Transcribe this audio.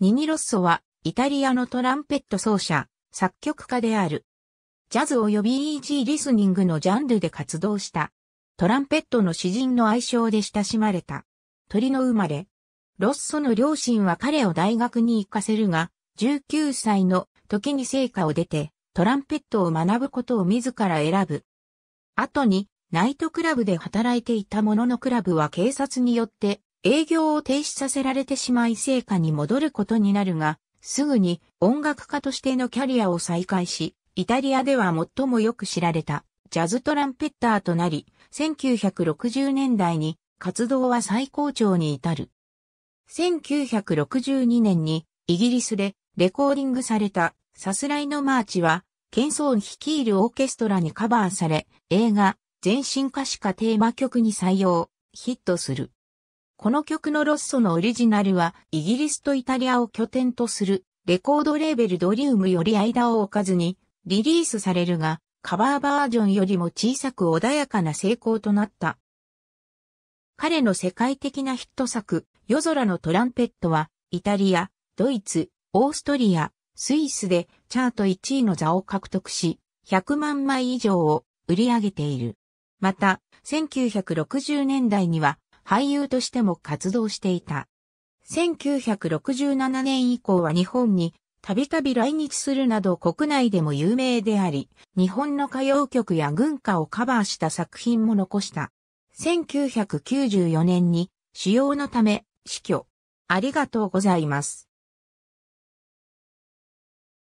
ニニロッソは、イタリアのトランペット奏者、作曲家である。ジャズ及びイージーリスニングのジャンルで活動した。トランペットの詩人の愛称で親しまれた。鳥の生まれ。ロッソの両親は彼を大学に行かせるが、19歳の時に成果を出て、トランペットを学ぶことを自ら選ぶ。後に、ナイトクラブで働いていたもののクラブは警察によって営業を停止させられてしまい成果に戻ることになるが、すぐに音楽家としてのキャリアを再開し、イタリアでは最もよく知られたジャズトランペッターとなり、1960年代に活動は最高潮に至る。1962年にイギリスでレコーディングされたサスライのマーチは、ケンソーン率いるオーケストラにカバーされ、映画、全身歌詞かテーマ曲に採用、ヒットする。この曲のロッソのオリジナルは、イギリスとイタリアを拠点とする、レコードレーベルドリウムより間を置かずに、リリースされるが、カバーバージョンよりも小さく穏やかな成功となった。彼の世界的なヒット作、夜空のトランペットは、イタリア、ドイツ、オーストリア、スイスでチャート1位の座を獲得し、100万枚以上を売り上げている。また、1960年代には俳優としても活動していた。1967年以降は日本にたびたび来日するなど国内でも有名であり、日本の歌謡曲や軍歌をカバーした作品も残した。1994年に使用のため死去。ありがとうございます。